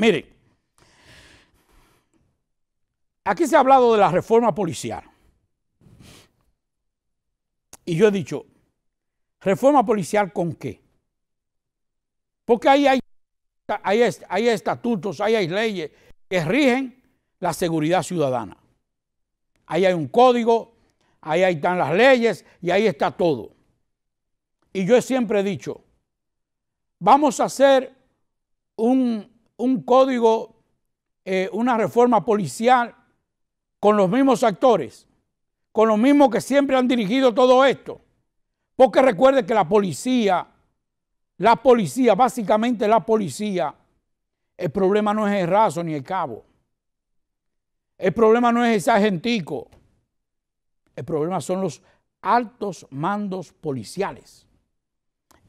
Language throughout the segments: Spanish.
Mire, aquí se ha hablado de la reforma policial. Y yo he dicho, reforma policial con qué? Porque ahí hay, hay, estatutos, ahí hay leyes que rigen la seguridad ciudadana. Ahí hay un código, ahí están las leyes y ahí está todo. Y yo siempre he dicho, vamos a hacer un, un código, eh, una reforma policial con los mismos actores, con los mismos que siempre han dirigido todo esto. Porque recuerde que la policía, la policía, básicamente la policía, el problema no es el raso ni el cabo. El problema no es el sargentico. El problema son los altos mandos policiales.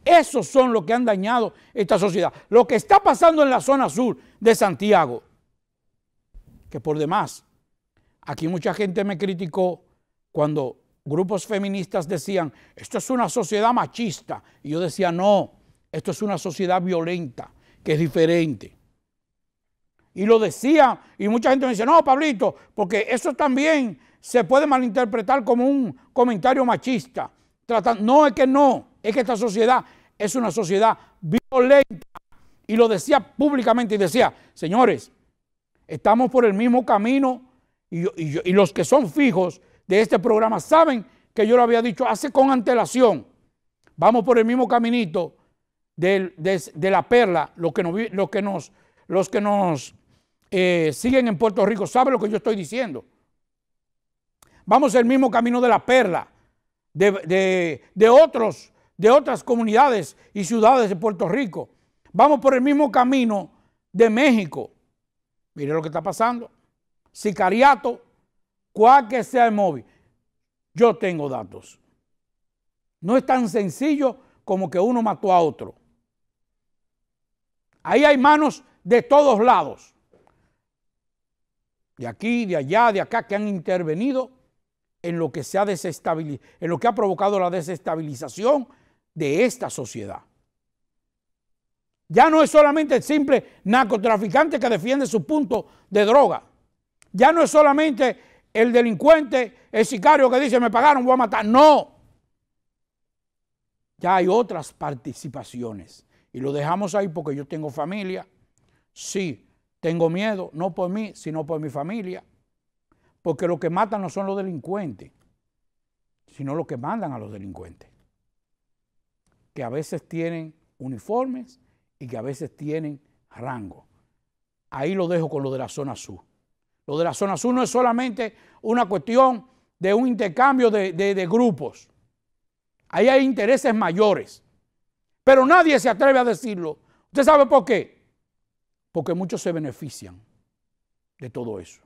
Esos son los que han dañado esta sociedad. Lo que está pasando en la zona sur de Santiago, que por demás, aquí mucha gente me criticó cuando grupos feministas decían, esto es una sociedad machista. Y yo decía, no, esto es una sociedad violenta, que es diferente. Y lo decía, y mucha gente me dice, no, Pablito, porque eso también se puede malinterpretar como un comentario machista. no, es que no es que esta sociedad es una sociedad violenta. Y lo decía públicamente y decía, señores, estamos por el mismo camino y, los que son fijos de este programa saben que yo lo había dicho hace con antelación. Vamos por el mismo caminito de, la perla. Los que nos, eh, siguen en Puerto Rico saben lo que yo estoy diciendo. Vamos el mismo camino de la perla, de otros de otras comunidades y ciudades de Puerto Rico. Vamos por el mismo camino de México. Mire lo que está pasando. Sicariato, cual que sea el móvil. Yo tengo datos. No es tan sencillo como que uno mató a otro. Ahí hay manos de todos lados. De aquí, de allá, de acá, que han intervenido en lo que se ha desestabilizado, en lo que ha provocado la desestabilización de esta sociedad. Ya no es solamente el simple narcotraficante que defiende su punto de droga. Ya no es solamente el delincuente, el sicario que dice, me pagaron, voy a matar. No. Ya hay otras participaciones. Y lo dejamos ahí porque yo tengo familia. Sí, tengo miedo, no por mí, sino por mi familia. Porque lo que matan no son los delincuentes, sino los que mandan a los delincuentes que a veces tienen uniformes y que a veces tienen rango. Ahí lo dejo con lo de la zona sur. Lo de la zona sur no es solamente una cuestión de un intercambio de, grupos. Ahí hay intereses mayores. Pero nadie se atreve a decirlo. ¿Usted sabe por qué? Porque muchos se benefician de todo eso.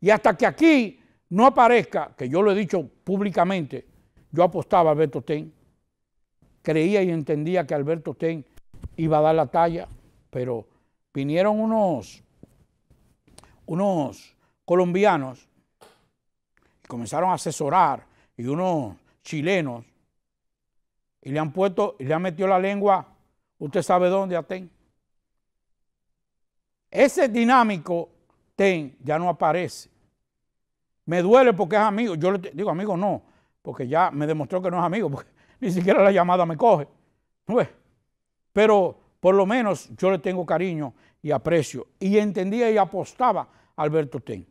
Y hasta que aquí no aparezca, que yo lo he dicho públicamente, yo apostaba a Beto Ten creía y entendía que Alberto Ten iba a dar la talla, pero vinieron unos, unos colombianos y comenzaron a asesorar y unos chilenos y le han puesto, y le han metido la lengua, usted sabe dónde, a Ten. Ese dinámico Ten ya no aparece. Me duele porque es amigo. Yo le digo amigo no, porque ya me demostró que no es amigo, porque ni siquiera la llamada me coge. pero por lo menos yo le tengo cariño y aprecio. Y entendía y apostaba a Alberto Ten.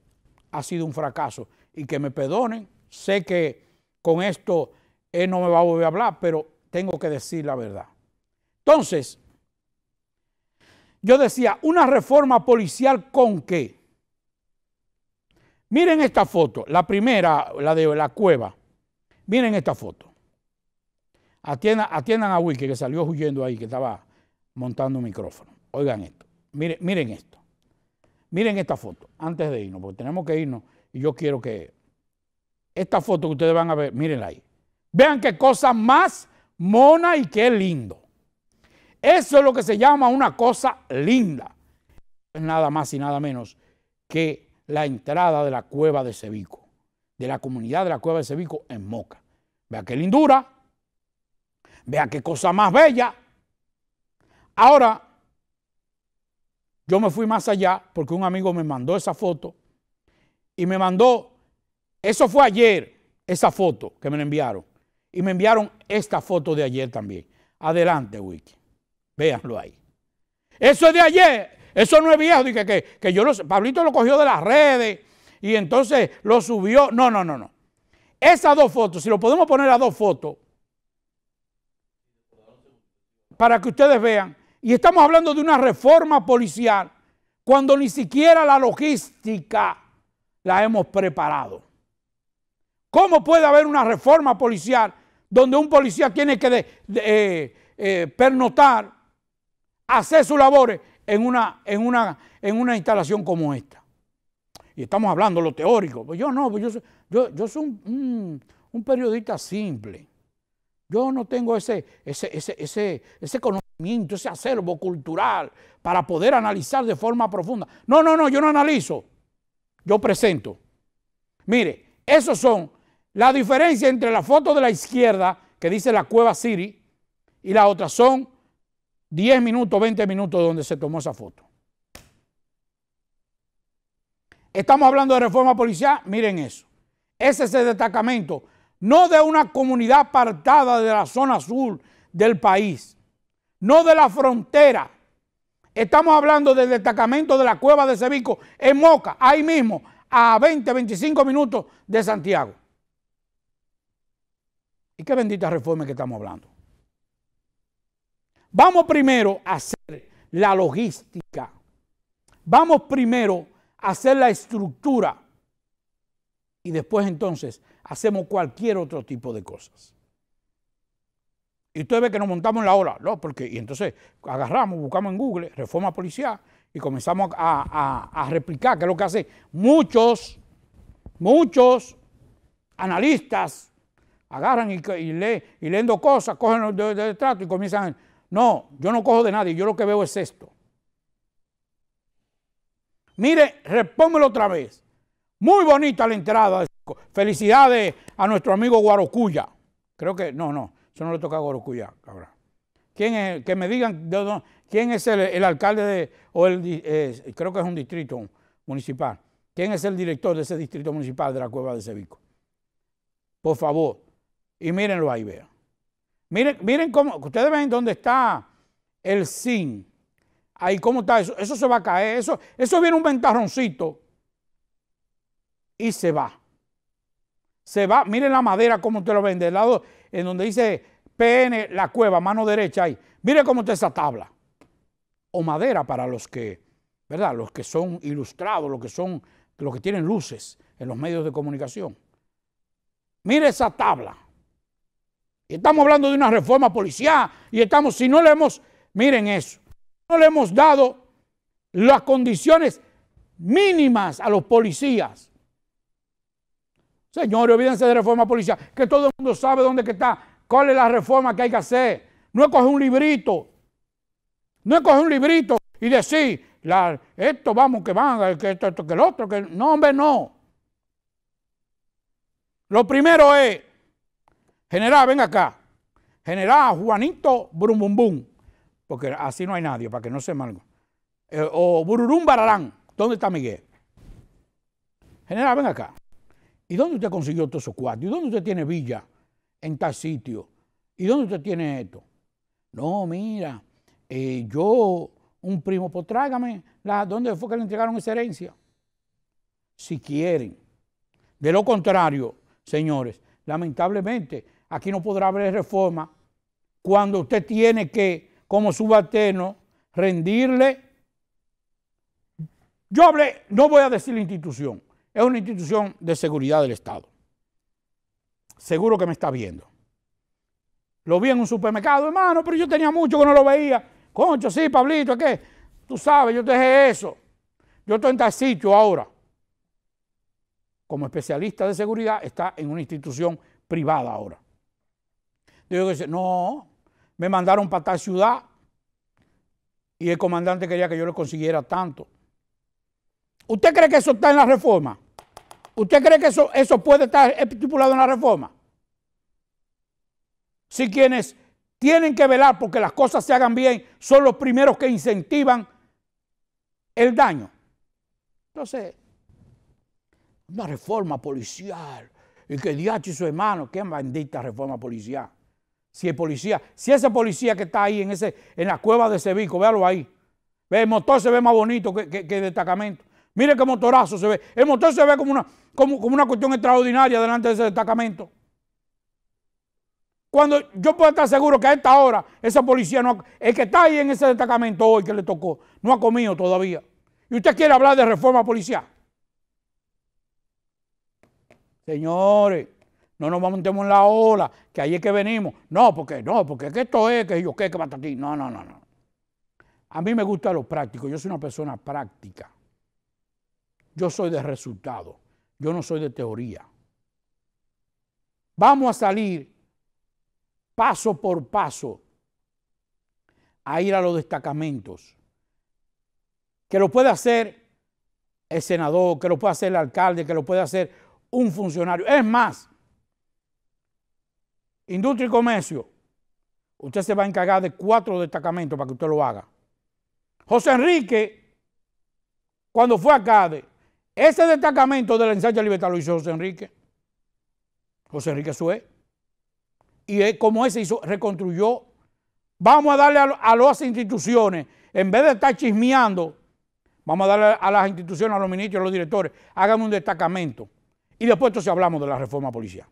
Ha sido un fracaso. Y que me perdonen, sé que con esto él no me va a volver a hablar, pero tengo que decir la verdad. Entonces, yo decía, una reforma policial con qué. Miren esta foto, la primera, la de la cueva. Miren esta foto. Atiendan, a Wiki, que salió huyendo ahí, que estaba montando un micrófono. Oigan esto. Miren, miren esto. Miren esta foto, antes de irnos, porque tenemos que irnos y yo quiero que esta foto que ustedes van a ver, mírenla ahí. Vean qué cosa más mona y qué lindo. Eso es lo que se llama una cosa linda. Nada más y nada menos que la entrada de la cueva de Cevico, de la comunidad de la cueva de Cebico en Moca. Vean qué lindura. Vea qué cosa más bella. Ahora, yo me fui más allá porque un amigo me mandó esa foto y me mandó, eso fue ayer, esa foto que me la enviaron. Y me enviaron esta foto de ayer también. Adelante, Wiki. Véanlo ahí. Eso es de ayer. Eso no es viejo. Dije que, yo lo, Pablito lo cogió de las redes y entonces lo subió. No, no, no, no. Esas dos fotos, si lo podemos poner a dos fotos, para que ustedes vean. Y estamos hablando de una reforma policial cuando ni siquiera la logística la hemos preparado. ¿Cómo puede haber una reforma policial donde un policía tiene que eh, eh, pernotar, hacer sus labores en una, en, una, en una instalación como esta? Y estamos hablando lo teórico. Pues yo no, pues yo, soy, yo, soy un periodista simple. Yo no tengo ese, ese, conocimiento, ese acervo cultural para poder analizar de forma profunda. No, no, no, yo no analizo. Yo presento. Mire, esos son la diferencia entre la foto de la izquierda, que dice la cueva Siri, y la otra son 10 minutos, 20 minutos donde se tomó esa foto. Estamos hablando de reforma policial, miren eso. Ese es el destacamento no de una comunidad apartada de la zona sur del país, no de la frontera. Estamos hablando del destacamento de la cueva de Cebico en Moca, ahí mismo, a 20, 25 minutos de Santiago. ¿Y qué bendita reforma que estamos hablando? Vamos primero a hacer la logística. Vamos primero a hacer la estructura. Y después entonces hacemos cualquier otro tipo de cosas. Y usted ve que nos montamos en la ola, ¿no? Porque, y entonces agarramos, buscamos en Google, reforma policial, y comenzamos a, replicar, que es lo que hacen muchos, muchos analistas, agarran y, leen, y leen dos cosas, cogen de, de trato y comienzan, no, yo no cojo de nadie, yo lo que veo es esto. Mire, repómelo otra vez. Muy bonita la entrada. Felicidades a nuestro amigo Guarocuya. Creo que, no, no, eso no le toca a Guarocuya, cabrón. ¿Quién que me digan quién es el, alcalde de, o el, eh, creo que es un distrito municipal. ¿Quién es el director de ese distrito municipal de la cueva de Sevico? Por favor, y mírenlo ahí, vean. Miren, miren cómo, ustedes ven dónde está el sin. Ahí cómo está eso, eso se va a caer, eso, eso viene un ventarroncito y se va se va, miren la madera como usted lo vende, del lado en donde dice PN, la cueva, mano derecha ahí. Mire cómo está esa tabla. O madera para los que, ¿verdad? Los que son ilustrados, los que son, los que tienen luces en los medios de comunicación. Mire esa tabla. estamos hablando de una reforma policial y estamos, si no le hemos, miren eso, no le hemos dado las condiciones mínimas a los policías Señores, olvídense de reforma policial, que todo el mundo sabe dónde está, cuál es la reforma que hay que hacer. No es coger un librito, no es coger un librito y decir, esto vamos que van, que esto, esto, que el otro, que no, hombre, no. Lo primero es, general, ven acá, general Juanito Brumbumbum, porque así no hay nadie, para que no se malgo. Eh, o Bururum Bararán, ¿dónde está Miguel? General, ven acá. ¿Y dónde usted consiguió todos esos cuartos? ¿Y dónde usted tiene villa en tal sitio? ¿Y dónde usted tiene esto? No, mira, eh, yo, un primo, pues tráigame, la, ¿dónde fue que le entregaron esa herencia? Si quieren. De lo contrario, señores, lamentablemente, aquí no podrá haber reforma cuando usted tiene que, como subalterno, rendirle. Yo hablé, no voy a decir la institución, es una institución de seguridad del Estado. Seguro que me está viendo. Lo vi en un supermercado, hermano, pero yo tenía mucho que no lo veía. Concho, sí, Pablito, ¿qué? tú sabes, yo te dejé eso. Yo estoy en tal sitio ahora. Como especialista de seguridad, está en una institución privada ahora. Digo que no, me mandaron para tal ciudad y el comandante quería que yo le consiguiera tanto. ¿Usted cree que eso está en la reforma? ¿Usted cree que eso, eso puede estar estipulado en la reforma? Si quienes tienen que velar porque las cosas se hagan bien son los primeros que incentivan el daño. Entonces, una reforma policial y que y su hermano, qué bendita reforma policial. Si el policía, si ese policía que está ahí en, ese, en la cueva de Sevico, véalo ahí, el motor se ve más bonito que el destacamento. Mire qué motorazo se ve. El motor se ve como una, como, una cuestión extraordinaria delante de ese destacamento. Cuando yo puedo estar seguro que a esta hora esa policía, no el que está ahí en ese destacamento hoy que le tocó, no ha comido todavía. Y usted quiere hablar de reforma policial. Señores, no nos montemos en la ola, que ahí es que venimos. No, porque no, porque esto es, que yo qué, que aquí. No, no, no, no. A mí me gusta lo práctico, yo soy una persona práctica. Yo soy de resultado. Yo no soy de teoría. Vamos a salir paso por paso a ir a los destacamentos. Que lo puede hacer el senador, que lo puede hacer el alcalde, que lo puede hacer un funcionario. Es más, industria y comercio, usted se va a encargar de cuatro destacamentos para que usted lo haga. José Enrique, cuando fue a Cade, ese destacamento de la de libertad lo hizo José Enrique. José Enrique Suez, Y como ese hizo, reconstruyó. Vamos a darle a, las instituciones, en vez de estar chismeando, vamos a darle a las instituciones, a los ministros, a los directores, háganme un destacamento. Y después entonces hablamos de la reforma policial.